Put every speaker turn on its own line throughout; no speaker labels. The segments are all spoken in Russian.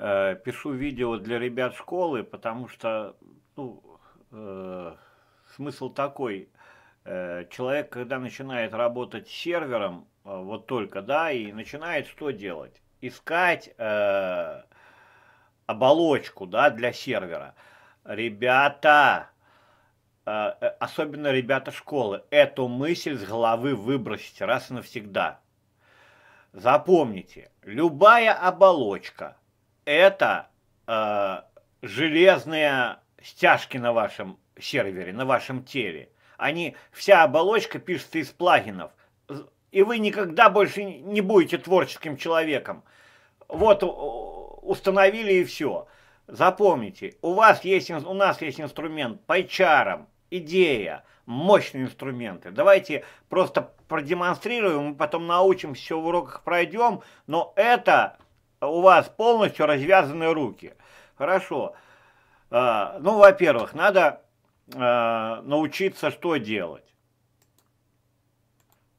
э, пишу видео для ребят школы, потому что ну, э, смысл такой. Э, человек, когда начинает работать с сервером, э, вот только, да, и начинает что делать? Искать э, оболочку, да, для сервера. Ребята, э, э особенно ребята школы, эту мысль с головы выбросить раз и навсегда. Запомните, любая оболочка – это э, железные стяжки на вашем сервере, на вашем теле. Они, вся оболочка пишется из плагинов. И вы никогда больше не будете творческим человеком. Вот установили и все. Запомните, у вас есть, у нас есть инструмент по идея, мощные инструменты. Давайте просто продемонстрируем, мы потом научимся, все в уроках пройдем, но это у вас полностью развязаны руки. Хорошо. А, ну, во-первых, надо а, научиться что делать.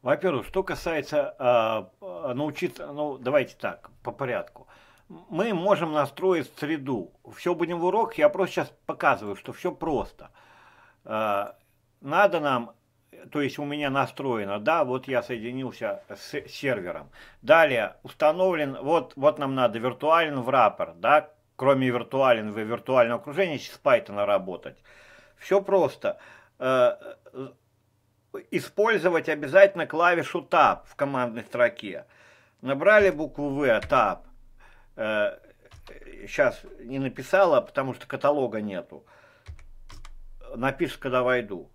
Во-первых, что касается а, научиться, ну, давайте так, по порядку. Мы можем настроить среду. Все будем в урок, я просто сейчас показываю, что все просто. Надо нам то есть у меня настроено, да, вот я соединился с сервером. Далее установлен, вот, вот нам надо виртуален в раппер, да, кроме виртуален в виртуальном окружении с Python работать. Все просто. Э, использовать обязательно клавишу Tab в командной строке. Набрали букву V, Tab. Э, сейчас не написала, потому что каталога нету. Напишешь, когда войду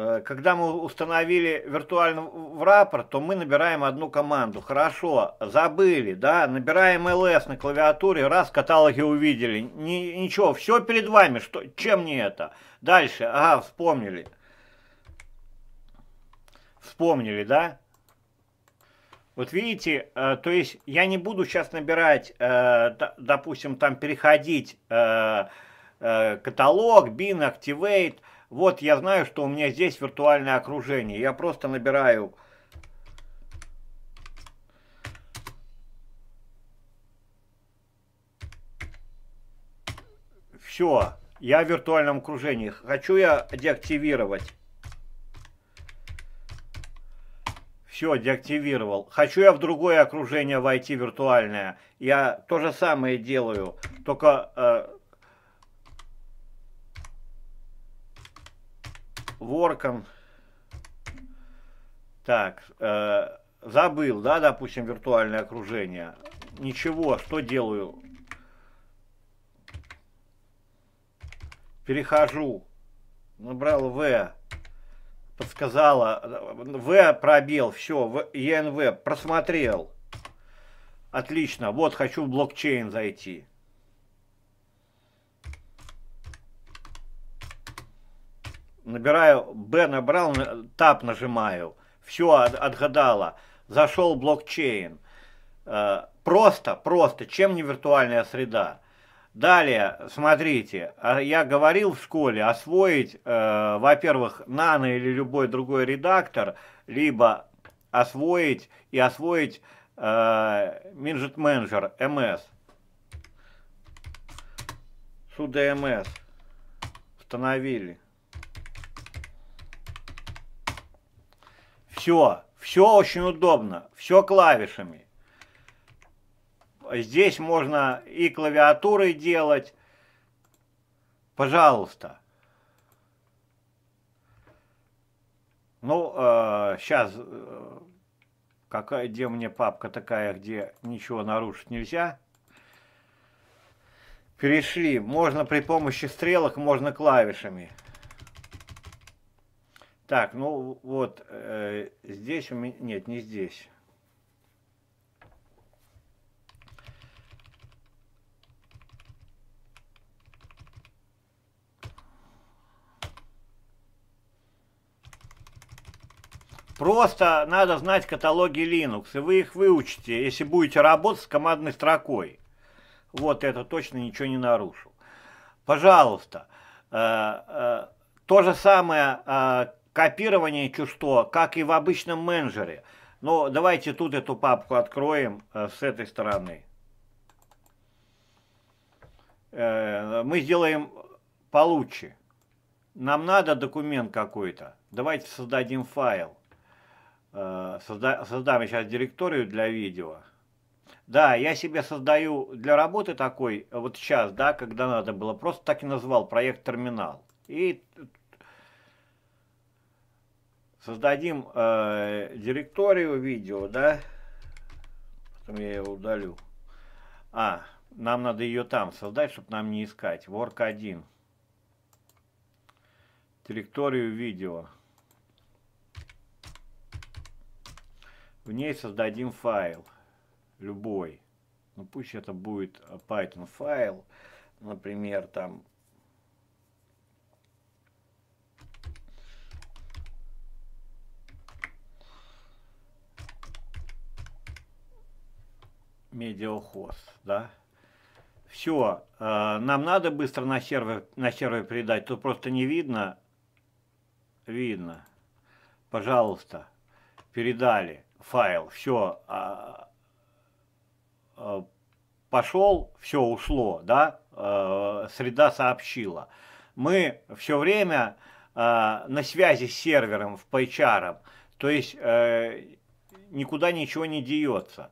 Э, когда мы установили виртуально в рапорт, то мы набираем одну команду. Хорошо, забыли, да, набираем ls на клавиатуре, раз каталоги увидели. Ни, ничего, все перед вами, что, чем не это? Дальше, ага, вспомнили. Вспомнили, да? Вот видите, э, то есть я не буду сейчас набирать, э, допустим, там переходить каталог, bin, activate, вот я знаю, что у меня здесь виртуальное окружение. Я просто набираю... Все, я в виртуальном окружении. Хочу я деактивировать. Все, деактивировал. Хочу я в другое окружение войти виртуальное. Я то же самое делаю, только... Э, ворком. Так, э, забыл, да, допустим, виртуальное окружение. Ничего, что делаю? Перехожу, набрал В, подсказала, В пробел, все, в, ЕНВ, просмотрел. Отлично, вот хочу в блокчейн зайти. набираю, B набрал, тап нажимаю, все отгадала, зашел блокчейн. Э, просто, просто, чем не виртуальная среда. Далее, смотрите, а я говорил в школе освоить, э, во-первых, нано или любой другой редактор, либо освоить и освоить э, Minjit Manager, MS, SudoMS, установили. Все, все очень удобно, все клавишами. Здесь можно и клавиатурой делать. Пожалуйста. Ну, э, сейчас, э, какая, где мне папка такая, где ничего нарушить нельзя. Перешли. Можно при помощи стрелок, можно клавишами. Так, ну вот э, здесь у меня... Нет, не здесь. Просто надо знать каталоги Linux, и вы их выучите, если будете работать с командной строкой. Вот это точно ничего не нарушу. Пожалуйста. Э, э, то же самое э, копирование частот, как и в обычном менеджере. Но давайте тут эту папку откроем э, с этой стороны. Э, мы сделаем получше. Нам надо документ какой-то. Давайте создадим файл. Э, созда создам сейчас директорию для видео. Да, я себе создаю для работы такой, э, вот сейчас, да, когда надо было, просто так и назвал проект терминал. И создадим э, директорию видео, да, потом я ее удалю. А, нам надо ее там создать, чтобы нам не искать. Work 1. Директорию видео. В ней создадим файл. Любой. Ну пусть это будет Python файл. Например, там медиахоз, да. Все, э, нам надо быстро на сервер, на сервер передать, тут просто не видно. Видно. Пожалуйста, передали файл, все, а, а, пошел, все ушло, да, э, среда сообщила. Мы все время э, на связи с сервером, в PyChar'ом, то есть никуда ничего не деется.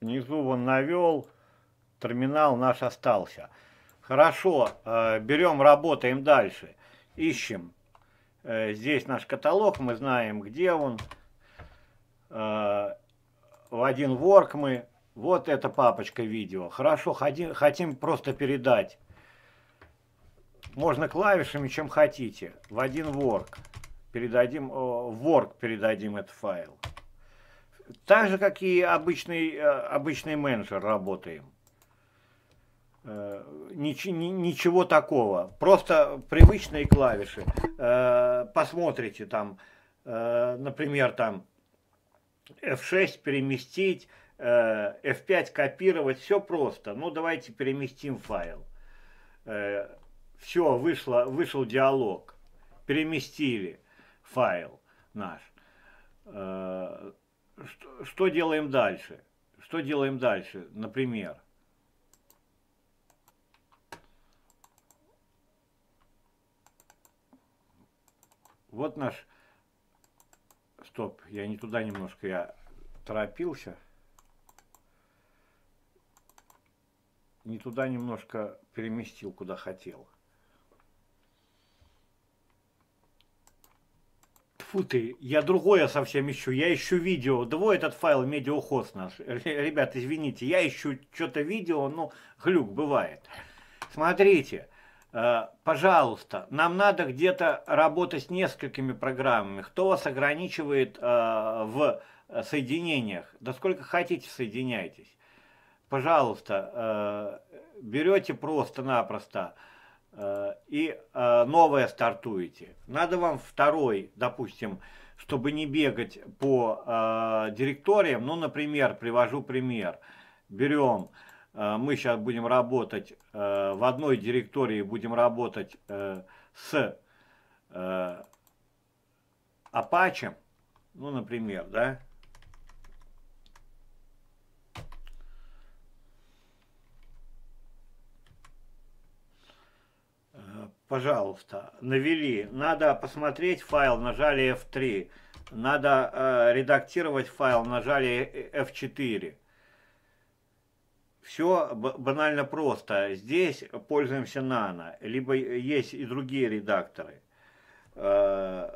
внизу он навел, терминал наш остался. Хорошо, э, берем, работаем дальше, ищем. Э, здесь наш каталог, мы знаем, где он. Э, в один ворк мы. Вот эта папочка видео. Хорошо, хотим, просто передать. Можно клавишами, чем хотите. В один ворк. Передадим, ворк передадим этот файл. Так же, как и обычный, э, обычный менеджер работаем. Э, нич, ничего такого. Просто привычные клавиши. Э, посмотрите там, например, там F6 переместить, F5 копировать. Все просто. Ну, давайте переместим файл. Все, вышло, вышел диалог. Переместили файл наш что, что делаем дальше? Что делаем дальше, например? Вот наш... Стоп, я не туда немножко, я торопился. Не туда немножко переместил, куда хотел. Фу ты, я другое совсем ищу, я ищу видео. Двое этот файл медиахост наш. Ребят, извините, я ищу что-то видео, ну, глюк бывает. Смотрите, э, пожалуйста, нам надо где-то работать с несколькими программами. Кто вас ограничивает э, в соединениях? Да сколько хотите, соединяйтесь. Пожалуйста, э, берете просто-напросто Э, и э, новое стартуете. Надо вам второй, допустим, чтобы не бегать по э, директориям, ну, например, привожу пример, берем, мы сейчас будем работать, в одной директории будем работать с Apache, ну, например, да, пожалуйста, навели. Надо посмотреть файл, нажали F3. Надо э, редактировать файл, нажали F4. Все банально просто. Здесь пользуемся Nano, либо есть и другие редакторы. Э,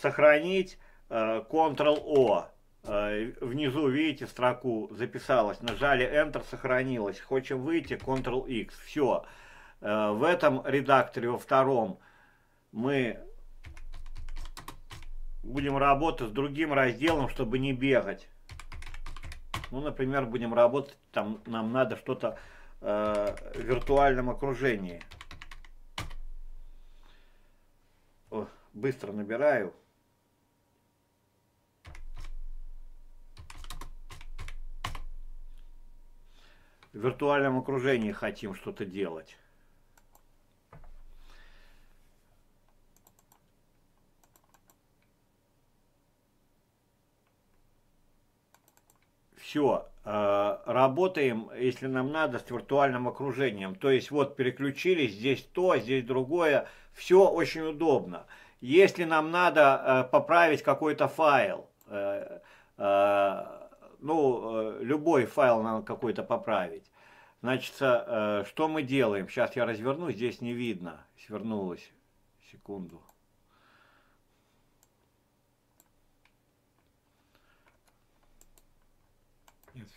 сохранить э, Ctrl-O. Э, внизу видите строку записалось, нажали Enter, сохранилось. Хочем выйти, Ctrl-X. Все. Все Э, в этом редакторе, во втором, мы будем работать с другим разделом, чтобы не бегать. Ну, например, будем работать, там нам надо что-то э, в виртуальном окружении. О, быстро набираю. В виртуальном окружении хотим что-то делать. все, э, работаем, если нам надо, с виртуальным окружением. То есть вот переключились, здесь то, здесь другое, все очень удобно. Если нам надо э, поправить какой-то файл, э, ну, любой файл нам какой-то поправить, значит, что мы делаем? Сейчас я разверну, здесь не видно, свернулось, секунду. Нет,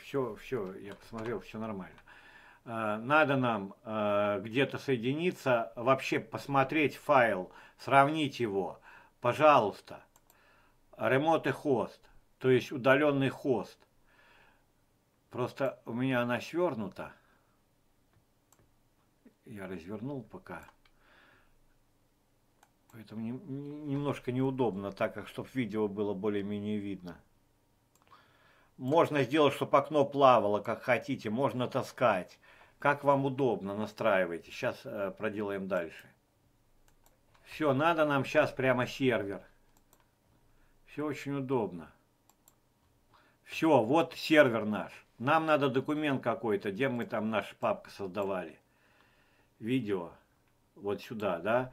все, э, все, я посмотрел, все нормально. Э, надо нам э, где-то соединиться, вообще посмотреть файл, сравнить его. Пожалуйста, ремонт и хост, то есть удаленный хост. Просто у меня она свернута. Я развернул пока. Поэтому немножко неудобно, так как, чтобы видео было более-менее видно. Можно сделать, чтобы окно плавало, как хотите, можно таскать. Как вам удобно, настраивайте. Сейчас э, проделаем дальше. Все, надо нам сейчас прямо сервер. Все очень удобно. Все, вот сервер наш. Нам надо документ какой-то, где мы там наша папка создавали. Видео. Вот сюда, да?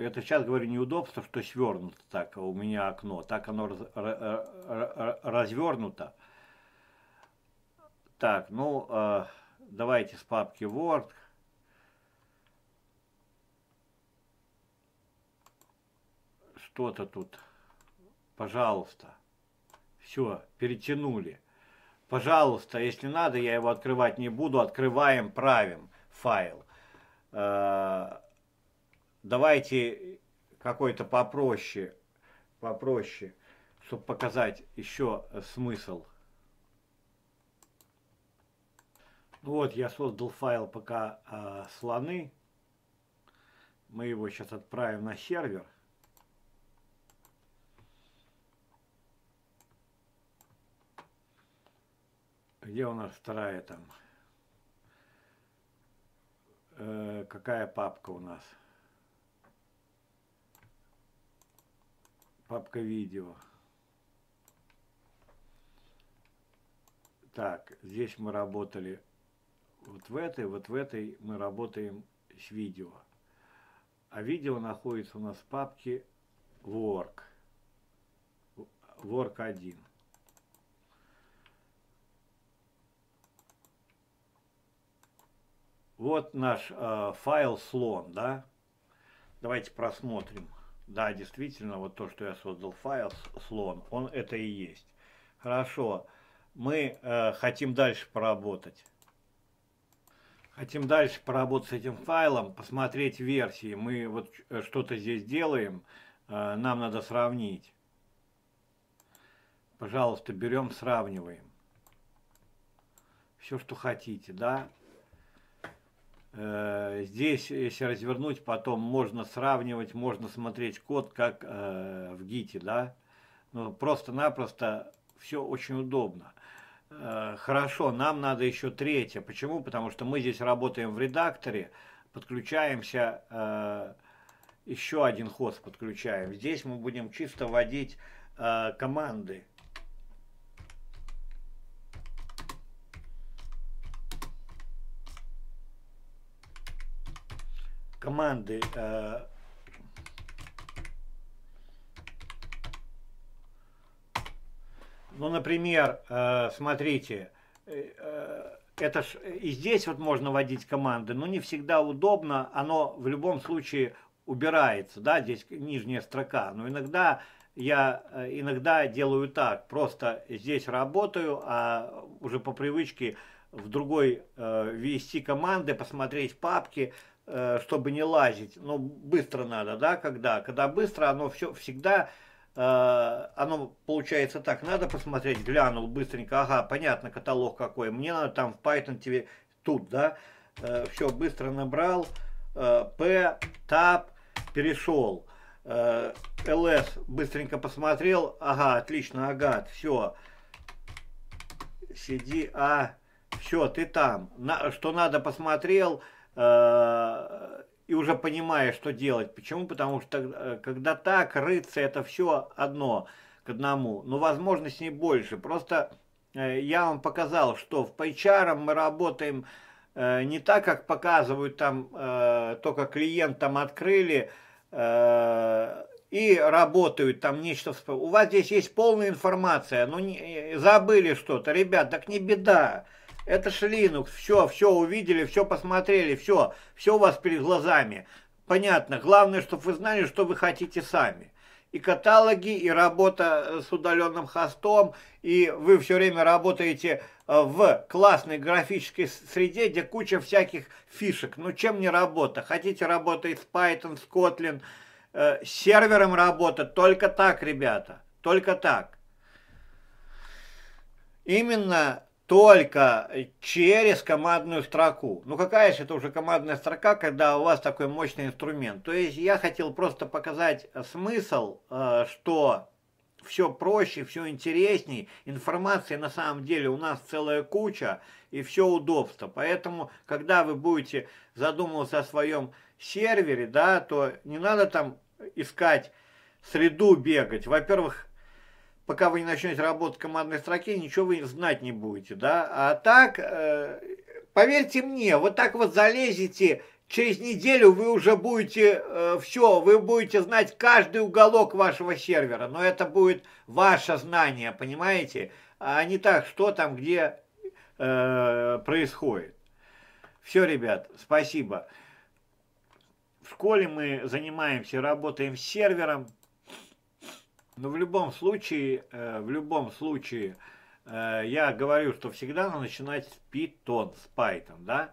это сейчас говорю неудобство, что свернуто так а у меня окно, так оно раз, развернуто. Так, ну, а, давайте с папки Word. Что-то тут, пожалуйста. Все, перетянули. Пожалуйста, если надо, я его открывать не буду. Открываем, правим файл. Э, давайте какой-то попроще, попроще, чтобы показать еще смысл. Ну вот, я создал файл пока э, слоны. Мы его сейчас отправим на сервер. Где у нас вторая там? Э, какая папка у нас? папка видео. Так, здесь мы работали вот в этой, вот в этой мы работаем с видео. А видео находится у нас в папке Work. Work 1. Вот наш э, файл слон, да? Давайте просмотрим. Да, действительно, вот то, что я создал файл слон, он это и есть. Хорошо, мы э, хотим дальше поработать. Хотим дальше поработать с этим файлом, посмотреть версии. Мы вот э, что-то здесь делаем, э, нам надо сравнить. Пожалуйста, берем, сравниваем. Все, что хотите, да? Э, здесь, если развернуть, потом можно сравнивать, можно смотреть код, как э, в гите, да. Ну, просто-напросто все очень удобно. Э, хорошо, нам надо еще третье. Почему? Потому что мы здесь работаем в редакторе, подключаемся, еще один хост подключаем. Здесь мы будем чисто вводить команды. команды э, ну, например, э, смотрите, э, э, это ж и здесь вот можно вводить команды, но не всегда удобно, оно в любом случае убирается, да, здесь нижняя строка, но иногда я иногда делаю так, просто здесь работаю, а уже по привычке в другой э, ввести команды, посмотреть папки, э, чтобы не лазить. но быстро надо, да, когда? Когда быстро, оно все всегда, э, оно получается так, надо посмотреть, глянул быстренько, ага, понятно, каталог какой, мне надо там в Python тебе тут, да, э, все, быстро набрал, э, P, Tab, перешел, э, LS быстренько посмотрел, ага, отлично, агат, все, сиди А, все, ты там, на, что надо посмотрел э, и уже понимаешь, что делать. Почему? Потому что э, когда так, рыться это все одно к одному, но возможность не больше. Просто э, я вам показал, что в PyCharm мы работаем э, не так, как показывают там, э, только клиент там открыли, э, и работают там нечто. У вас здесь есть полная информация, но не, э, забыли что-то. Ребят, так не беда. Это ж Linux, все, все увидели, все посмотрели, все, все у вас перед глазами. Понятно, главное, чтобы вы знали, что вы хотите сами. И каталоги, и работа э, с удаленным хостом, и вы все время работаете э, в классной графической среде, где куча всяких фишек. Ну, чем не работа? Хотите работать с Python, с Kotlin, э, с сервером работать? Только так, ребята, только так. Именно только через командную строку. Ну какая же это уже командная строка, когда у вас такой мощный инструмент. То есть я хотел просто показать э, смысл, э, что все проще, все интересней, информации на самом деле у нас целая куча и все удобство. Поэтому, когда вы будете задумываться о своем сервере, да, то не надо там искать среду бегать. Во-первых, пока вы не начнете работать в командной строке, ничего вы знать не будете, да. А так, э, поверьте мне, вот так вот залезете, через неделю вы уже будете э, все, вы будете знать каждый уголок вашего сервера, но это будет ваше знание, понимаете, а не так, что там, где э, происходит. Все, ребят, спасибо. В школе мы занимаемся, работаем с сервером, но ну, в любом случае, э, в любом случае, э, я говорю, что всегда надо начинать с Python, с Python, да.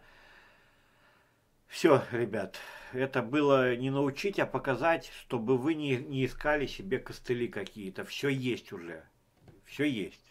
Все, ребят, это было не научить, а показать, чтобы вы не, не искали себе костыли какие-то. Все есть уже, все есть.